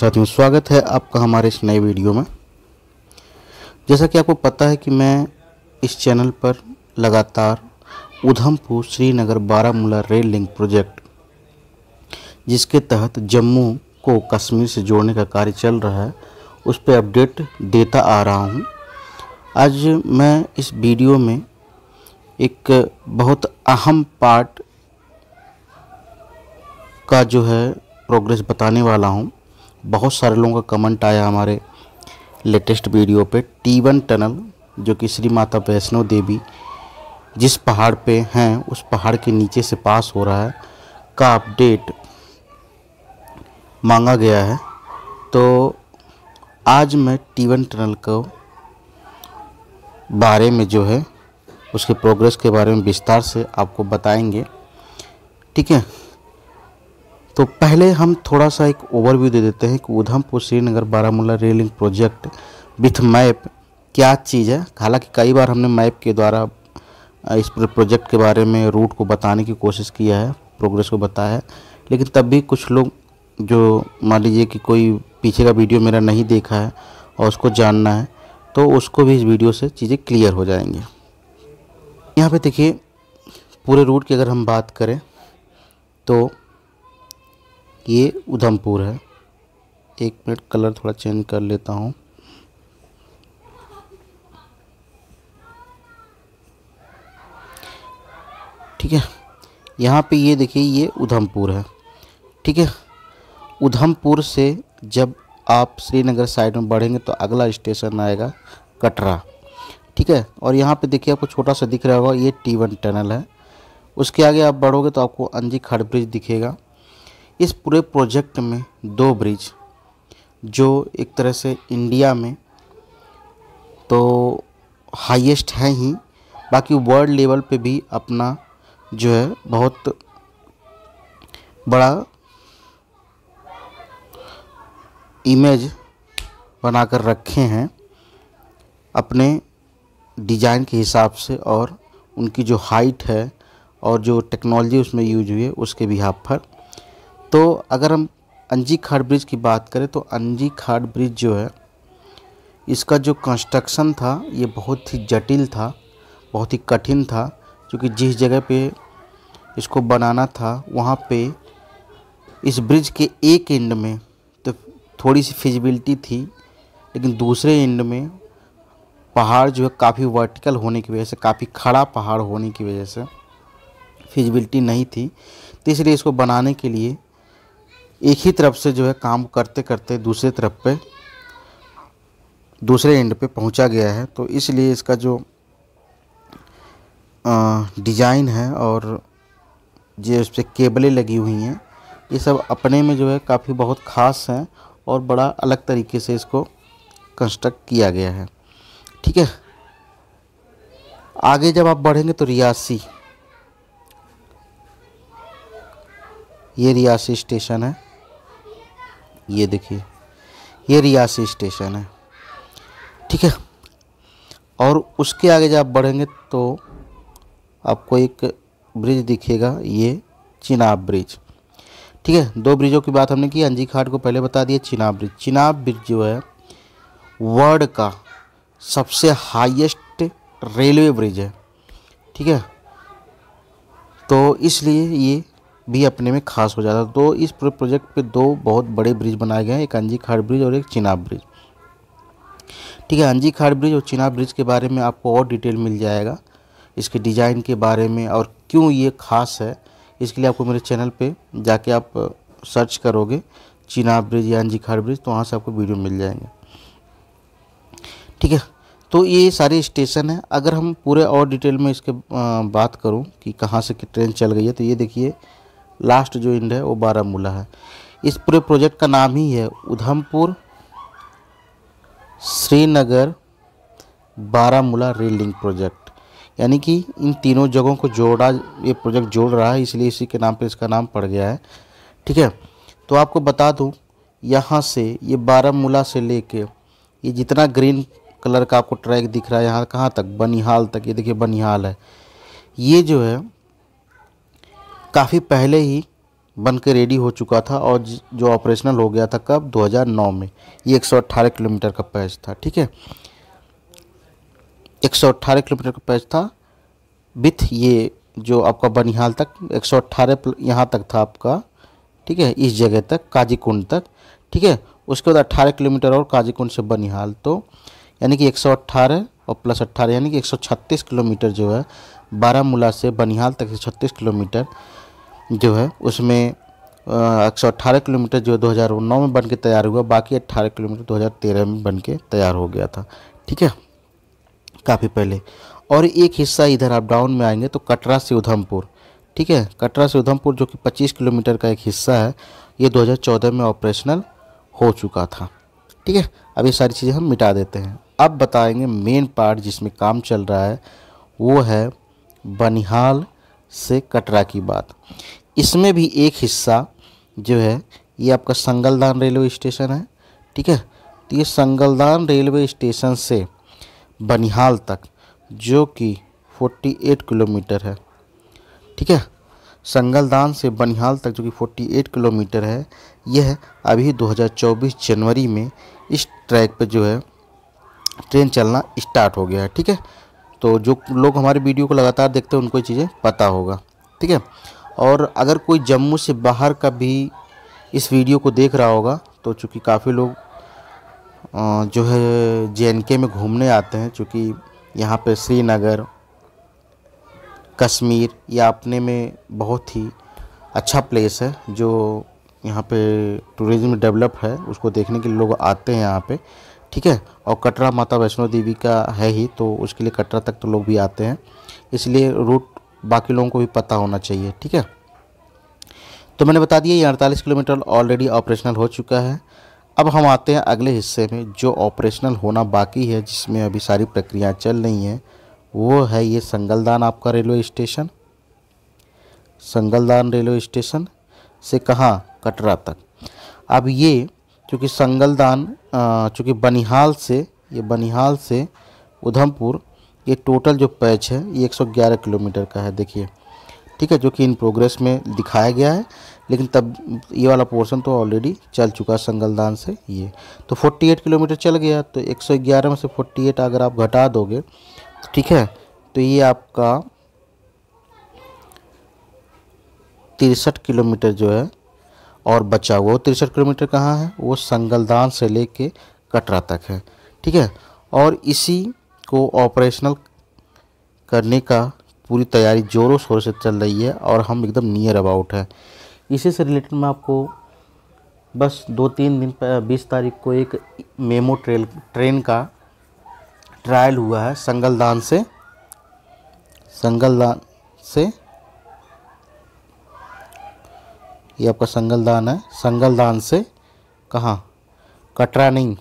साथियों स्वागत है आपका हमारे इस नए वीडियो में जैसा कि आपको पता है कि मैं इस चैनल पर लगातार Udhampur Srinagar Baramulla rail link project जिसके तहत जम्मू को कश्मीर से जोड़ने का कार्य चल रहा है उस पर अपडेट देता आ रहा हूं। आज मैं इस वीडियो में एक बहुत अहम पार्ट का जो है प्रोग्रेस बताने वाला हूं। बहुत सारे लोगों का कमेंट आया हमारे लेटेस्ट वीडियो पे वन टनल जो कि श्री माता वैष्णो देवी जिस पहाड़ पे हैं उस पहाड़ के नीचे से पास हो रहा है का अपडेट मांगा गया है तो आज मैं टीवन टनल को बारे में जो है उसके प्रोग्रेस के बारे में विस्तार से आपको बताएंगे ठीक है तो पहले हम थोड़ा सा एक ओवरव्यू दे देते हैं कि Udhampur Srinagar Baramulla rail link project with map क्या चीज़ है हालांकि कई बार हमने मैप के द्वारा इस प्रोजेक्ट के बारे में रूट को बताने की कोशिश किया है प्रोग्रेस को बताया है लेकिन तब भी कुछ लोग जो मान लीजिए कि कोई पीछे का वीडियो मेरा नहीं देखा है और उसको जानना है तो उसको भी इस वीडियो से चीज़ें क्लियर हो जाएंगी यहाँ पे देखिए पूरे रूट की अगर हम बात करें तो ये उधमपुर है एक मिनट कलर थोड़ा चेंज कर लेता हूँ ठीक है यहाँ पे ये देखिए ये उधमपुर है ठीक है उधमपुर से जब आप श्रीनगर साइड में बढ़ेंगे तो अगला स्टेशन आएगा कटरा ठीक है और यहाँ पे देखिए आपको छोटा सा दिख रहा होगा ये टी वन टनल है उसके आगे आप बढ़ोगे तो आपको अंजी खड़ ब्रिज दिखेगा इस पूरे प्रोजेक्ट में दो ब्रिज जो एक तरह से इंडिया में तो हाईएस्ट है ही बाकी वर्ल्ड लेवल पे भी अपना जो है बहुत बड़ा इमेज बनाकर रखे हैं अपने डिज़ाइन के हिसाब से और उनकी जो हाइट है और जो टेक्नोलॉजी उसमें यूज हुई है उसके भी बिहाफ पर तो अगर हम अंजी खाड़ ब्रिज की बात करें तो अंजी खाट ब्रिज जो है इसका जो कंस्ट्रक्शन था ये बहुत ही जटिल था बहुत ही कठिन था क्योंकि जिस जगह पे इसको बनाना था वहाँ पे इस ब्रिज के एक एंड में तो थोड़ी सी फिजिबिलिटी थी लेकिन दूसरे एंड में पहाड़ जो है काफ़ी वर्टिकल होने की वजह से काफ़ी खड़ा पहाड़ होने की वजह से फिजिबिलिटी नहीं थी तो इसलिए इसको बनाने के लिए एक ही तरफ से जो है काम करते करते दूसरे तरफ पे दूसरे एंड पे पहुंचा गया है तो इसलिए इसका जो डिज़ाइन है और जो इस पर केबलें लगी हुई हैं ये सब अपने में जो है काफ़ी बहुत ख़ास हैं और बड़ा अलग तरीके से इसको कंस्ट्रक्ट किया गया है ठीक है आगे जब आप बढ़ेंगे तो रियासी ये रियासी स्टेशन है ये देखिए ये रियासी स्टेशन है ठीक है और उसके आगे जब आप बढ़ेंगे तो आपको एक ब्रिज दिखेगा ये चिनाब ब्रिज ठीक है दो ब्रिजों की बात हमने की अंजी घाट को पहले बता दिया चिनाब ब्रिज चिनाब ब्रिज जो है वर्ल्ड का सबसे हाईएस्ट रेलवे ब्रिज है ठीक है तो इसलिए ये भी अपने में खास हो जाता है तो इस पूरे प्रोजेक्ट पे दो बहुत बड़े ब्रिज बनाए गए हैं एक अंजी खाड़ ब्रिज और एक चिनाब ब्रिज ठीक है अंजी खाड़ ब्रिज और चिनाब ब्रिज के बारे में आपको और डिटेल मिल जाएगा इसके डिज़ाइन के बारे में और क्यों ये ख़ास है इसके लिए आपको मेरे चैनल पर जाके आप सर्च करोगे चिनाब ब्रिज या अंजी खाड़ ब्रिज तो वहाँ से आपको वीडियो मिल जाएंगे ठीक है तो ये सारे स्टेशन हैं अगर हम पूरे और डिटेल में इसके बात करूं कि कहाँ से कि ट्रेन चल गई है तो ये देखिए लास्ट जो इंड है वो बारामूला है इस पूरे प्रोजेक्ट का नाम ही है Udhampur Srinagar Baramulla rail link project यानी कि इन तीनों जगहों को जोड़ा ये प्रोजेक्ट जोड़ रहा है इसलिए इसी के नाम पर इसका नाम पड़ गया है ठीक है तो आपको बता दूँ यहाँ से ये बारामूला से कर ये जितना ग्रीन कलर का आपको ट्रैक दिख रहा है यहाँ कहाँ तक बनिहाल तक ये देखिए बनिहाल है ये जो है काफ़ी पहले ही बन के रेडी हो चुका था और जो ऑपरेशनल हो गया था कब 2009 में ये 118 किलोमीटर का पैच था ठीक है 118 किलोमीटर का पैच था विथ ये जो आपका बनिहाल तक 118 यहाँ तक था आपका ठीक है इस जगह तक काजीकुंड तक ठीक है उसके बाद 18 किलोमीटर और काजीकुंड से बनिहाल तो यानी कि 118 और प्लस 18 यानी कि 136 किलोमीटर जो है बारामूला से बनिहाल तक छत्तीस किलोमीटर जो है उसमें एक सौ अट्ठारह किलोमीटर जो दो हज़ार नौ में बन के तैयार हुआ बाकी अट्ठारह किलोमीटर दो हज़ार तेरह में बन के तैयार हो गया था ठीक है काफ़ी पहले और एक हिस्सा इधर आप डाउन में आएंगे तो कटरा से उधमपुर ठीक है कटरा से उधमपुर जो कि 25 किलोमीटर का एक हिस्सा है ये 2014 में ऑपरेशनल हो चुका था ठीक है अब ये सारी चीज़ें हम मिटा देते हैं अब बताएँगे मेन पार्ट जिसमें काम चल रहा है वो है बनिहाल से कटरा की बात इसमें भी एक हिस्सा जो है ये आपका संगलदान रेलवे स्टेशन है ठीक है तो ये संगलदान रेलवे स्टेशन से बनिहाल तक जो कि 48 किलोमीटर है ठीक है संगलदान से बनिहाल तक जो कि 48 किलोमीटर है यह अभी 2024 जनवरी में इस ट्रैक पर जो है ट्रेन चलना स्टार्ट हो गया है ठीक है तो जो लोग हमारे वीडियो को लगातार देखते हैं उनको ये चीज़ें पता होगा ठीक है और अगर कोई जम्मू से बाहर का भी इस वीडियो को देख रहा होगा तो चूँकि काफ़ी लोग जो है जे में घूमने आते हैं चूँकि यहाँ पर श्रीनगर कश्मीर या अपने में बहुत ही अच्छा प्लेस है जो यहाँ पे टूरिज़्म डेवलप है उसको देखने के लिए लोग आते हैं यहाँ पे ठीक है और कटरा माता वैष्णो देवी का है ही तो उसके लिए कटरा तक तो लोग भी आते हैं इसलिए रूट बाकी लोगों को भी पता होना चाहिए ठीक है तो मैंने बता दिया ये अड़तालीस किलोमीटर ऑलरेडी ऑपरेशनल हो चुका है अब हम आते हैं अगले हिस्से में जो ऑपरेशनल होना बाकी है जिसमें अभी सारी प्रक्रियाएं चल रही हैं वो है ये संगलदान आपका railway station Sangaldan railway station से कहाँ कटरा तक अब ये चूँकि संगलदान चूँकि बनिहाल से ये बनिहाल से उधमपुर ये टोटल जो पैच है ये 111 किलोमीटर का है देखिए ठीक है जो कि इन प्रोग्रेस में दिखाया गया है लेकिन तब ये वाला पोर्शन तो ऑलरेडी चल चुका है संगलदान से ये तो 48 किलोमीटर चल गया तो 111 में से 48 अगर आप घटा दोगे तो ठीक है तो ये आपका तिरसठ किलोमीटर जो है और बचा हुआ वो तिरसठ किलोमीटर कहाँ है वो संगलदान से ले कर कटरा तक है ठीक है और इसी को ऑपरेशनल करने का पूरी तैयारी ज़ोरों शोरों से चल रही है और हम एकदम नियर अबाउट है इसी से रिलेटेड मैं आपको बस दो तीन दिन बीस तारीख को एक मेमो ट्रेल ट्रेन का ट्रायल हुआ है संगलदान से संगलदान से ये आपका संगल दान है संगल दान से कहाँ कटरा नहीं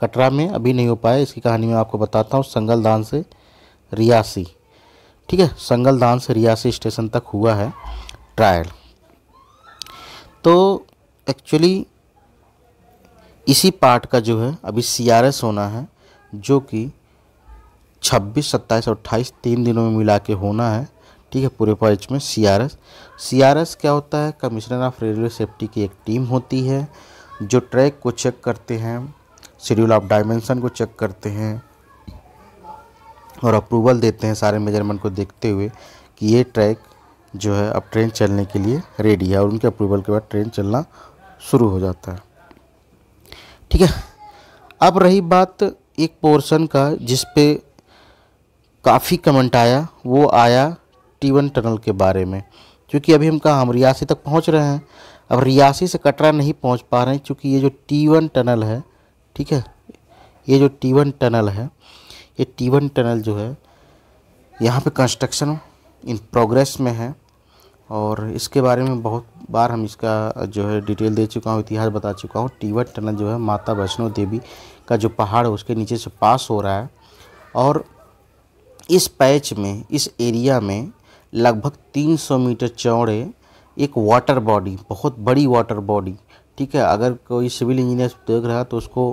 कटरा में अभी नहीं हो पाया इसकी कहानी मैं आपको बताता हूँ संगल दान से रियासी ठीक है संगल दान से रियासी स्टेशन तक हुआ है ट्रायल तो एक्चुअली इसी पार्ट का जो है अभी सी आर एस होना है जो कि 26, 27 और 28 तीन दिनों में मिला के होना है ठीक है पूरे कॉलेज में C R S C R S क्या होता है कमिश्नर ऑफ रेलवे सेफ्टी की एक टीम होती है जो ट्रैक को चेक करते हैं शेड्यूल ऑफ डायमेंसन को चेक करते हैं और अप्रूवल देते हैं सारे मेजरमेंट को देखते हुए कि ये ट्रैक जो है अब ट्रेन चलने के लिए रेडी है और उनके अप्रूवल के बाद ट्रेन चलना शुरू हो जाता है ठीक है अब रही बात एक पोर्शन का जिसपे काफ़ी कमेंट आया वो आया टी वन टनल के बारे में क्योंकि अभी हम कहा हम रियासी तक पहुंच रहे हैं अब रियासी से कटरा नहीं पहुंच पा रहे हैं क्योंकि ये जो टी वन टनल है ठीक है ये जो टी वन टनल है ये टी वन टनल जो है यहाँ पे कंस्ट्रक्शन इन प्रोग्रेस में है और इसके बारे में बहुत बार हम इसका जो है डिटेल दे चुका हूँ इतिहास बता चुका हूँ टीवर टनल जो है माता वैष्णो देवी का जो पहाड़ है उसके नीचे से पास हो रहा है और इस पैच में इस एरिया में लगभग 300 मीटर चौड़े एक वाटर बॉडी बहुत बड़ी वाटर बॉडी ठीक है अगर कोई सिविल इंजीनियर देख रहा तो उसको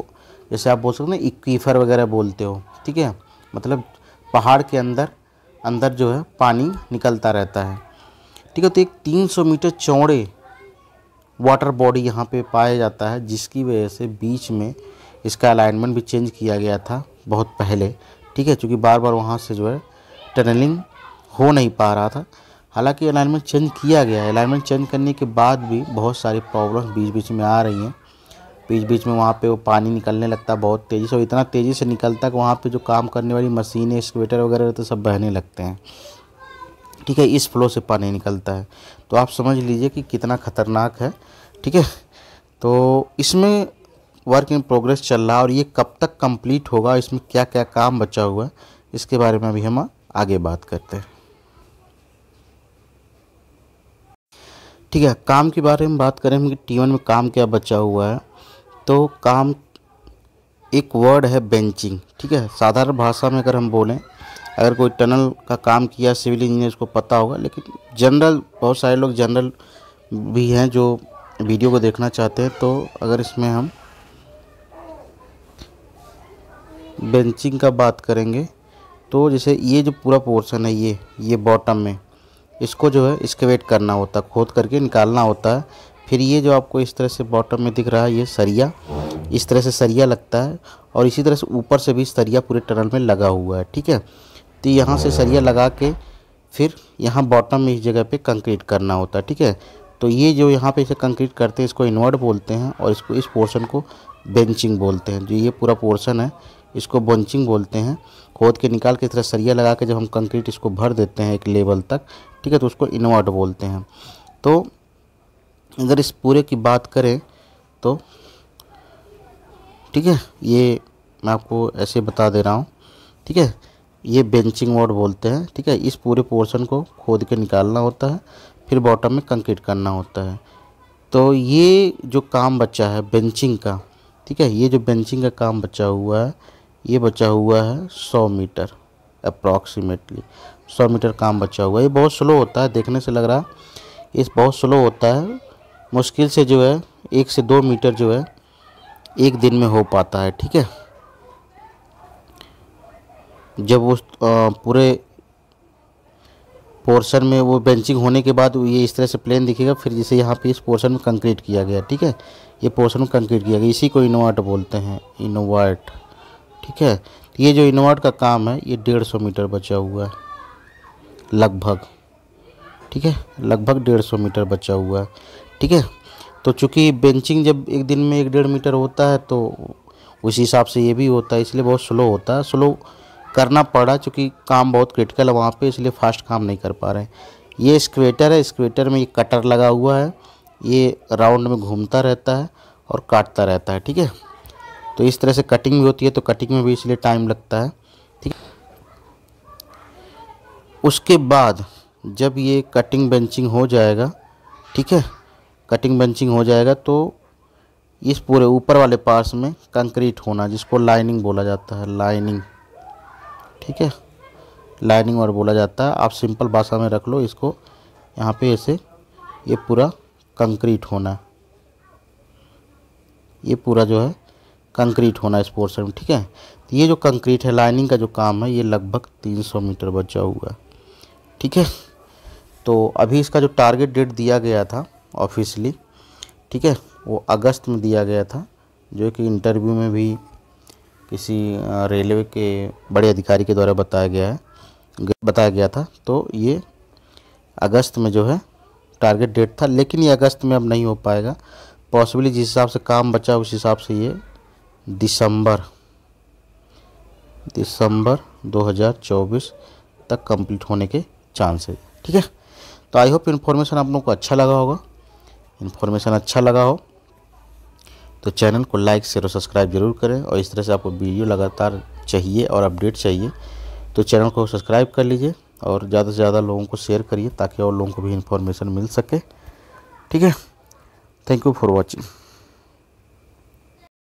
जैसे आप बोल सकते हैं इक्वीफर वगैरह बोलते हो ठीक है मतलब पहाड़ के अंदर अंदर जो है पानी निकलता रहता है ठीक है तो एक 300 मीटर चौड़े वाटर बॉडी यहाँ पे पाया जाता है जिसकी वजह से बीच में इसका अलाइनमेंट भी चेंज किया गया था बहुत पहले ठीक है क्योंकि बार बार वहाँ से जो है टनलिंग हो नहीं पा रहा था हालांकि अलाइनमेंट चेंज किया गया है अलाइनमेंट चेंज करने के बाद भी बहुत सारी प्रॉब्लम बीच बीच में आ रही हैं बीच बीच में वहाँ पे वो पानी निकलने लगता है बहुत तेज़ी से और इतना तेज़ी से निकलता कि वहाँ पे जो काम करने वाली मशीनें स्क्वेटर वगैरह तो सब बहने लगते हैं ठीक है इस फ्लो से पानी निकलता है तो आप समझ लीजिए कि कितना ख़तरनाक है ठीक है तो इसमें वर्क इन प्रोग्रेस चल रहा है और ये कब तक कम्प्लीट होगा इसमें क्या क्या काम बचा हुआ है इसके बारे में अभी हम आगे बात करते हैं ठीक है काम के बारे में बात करें कि टी में काम क्या बचा हुआ है तो काम एक वर्ड है बेंचिंग ठीक है साधारण भाषा में अगर हम बोलें अगर कोई टनल का काम किया सिविल इंजीनियर को पता होगा लेकिन जनरल बहुत सारे लोग जनरल भी हैं जो वीडियो को देखना चाहते हैं तो अगर इसमें हम बेंचिंग का बात करेंगे तो जैसे ये जो पूरा पोर्शन है ये ये बॉटम में इसको जो है इसकेवेट करना होता है खोद करके निकालना होता है फिर ये जो आपको इस तरह से बॉटम में दिख रहा है ये सरिया इस तरह से सरिया लगता है और इसी तरह से ऊपर से भी सरिया पूरे टनल में लगा हुआ है ठीक है तो यहाँ से सरिया लगा के फिर यहाँ बॉटम में इस जगह पे कंक्रीट करना होता है ठीक है तो ये जो यहाँ पे इसे कंक्रीट करते हैं इसको इन्वर्ट बोलते हैं और इसको इस पोर्शन को बेंचिंग बोलते हैं जो ये पूरा पोर्शन है इसको बंचिंग बोलते हैं खोद के निकाल के इस तरह सरिया लगा के जब हम कंक्रीट इसको भर देते हैं एक लेवल तक ठीक है तो उसको इनवर्ट बोलते हैं तो अगर इस पूरे की बात करें तो ठीक है ये मैं आपको ऐसे बता दे रहा हूँ ठीक है ये बेंचिंग वार्ड बोलते हैं ठीक है इस पूरे पोर्शन को खोद के निकालना होता है फिर बॉटम में कंक्रीट करना होता है तो ये जो काम बचा है बेंचिंग का ठीक है ये जो बेंचिंग का काम बचा हुआ है ये बचा हुआ है सौ मीटर अप्रॉक्सीमेटली सौ मीटर काम बचा हुआ है ये बहुत स्लो होता है देखने से लग रहा है इस बहुत स्लो होता है मुश्किल से जो है एक से दो मीटर जो है एक दिन में हो पाता है ठीक है जब उस पूरे पोर्शन में वो बेंचिंग होने के बाद ये इस तरह से प्लेन दिखेगा फिर जैसे यहाँ पे इस पोर्शन में कंक्रीट किया गया ठीक है ये पोर्शन में कंक्रीट किया गया इसी को इनोवाट बोलते हैं इनोवाट ठीक है ये जो इनोवाट का काम है ये डेढ़ सौ मीटर बचा हुआ है लगभग ठीक है लगभग डेढ़ सौ मीटर बचा हुआ है ठीक है तो चूँकि बेंचिंग जब एक दिन में एक डेढ़ मीटर होता है तो उस हिसाब से ये भी होता है इसलिए बहुत स्लो होता है स्लो करना पड़ा चूँकि काम बहुत क्रिटिकल है वहाँ पर इसलिए फास्ट काम नहीं कर पा रहे हैं ये स्क्वेटर है स्क्वेटर में ये कटर लगा हुआ है ये राउंड में घूमता रहता है और काटता रहता है ठीक है तो इस तरह से कटिंग भी होती है तो कटिंग में भी इसलिए टाइम लगता है ठीक है उसके बाद जब ये कटिंग बेंचिंग हो जाएगा ठीक है कटिंग बेंचिंग हो जाएगा तो इस पूरे ऊपर वाले पार्ट्स में कंक्रीट होना जिसको लाइनिंग बोला जाता है लाइनिंग ठीक है लाइनिंग और बोला जाता है आप सिंपल भाषा में रख लो इसको यहाँ पे ऐसे ये पूरा कंक्रीट होना ये पूरा जो है कंक्रीट होना इस पोर्शन में ठीक है तो ये जो कंक्रीट है लाइनिंग का जो काम है ये लगभग 300 मीटर बचा हुआ है ठीक है तो अभी इसका जो टारगेट डेट दिया गया था ऑफिशली ठीक है वो अगस्त में दिया गया था जो कि इंटरव्यू में भी किसी रेलवे के बड़े अधिकारी के द्वारा बताया गया है बताया गया था तो ये अगस्त में जो है टारगेट डेट था लेकिन ये अगस्त में अब नहीं हो पाएगा पॉसिबली जिस हिसाब से काम बचा उस हिसाब से ये दिसंबर दिसंबर 2024 तक कंप्लीट होने के चांस है ठीक है तो आई होप इन्फॉर्मेशन आप लोग को अच्छा लगा होगा इन्फॉर्मेशन अच्छा लगा हो तो चैनल को लाइक शेयर और सब्सक्राइब जरूर करें और इस तरह से आपको वीडियो लगातार चाहिए और अपडेट चाहिए तो चैनल को सब्सक्राइब कर लीजिए और ज़्यादा से ज़्यादा लोगों को शेयर करिए ताकि और लोगों को भी इन्फॉर्मेशन मिल सके ठीक है थैंक यू फॉर वॉचिंग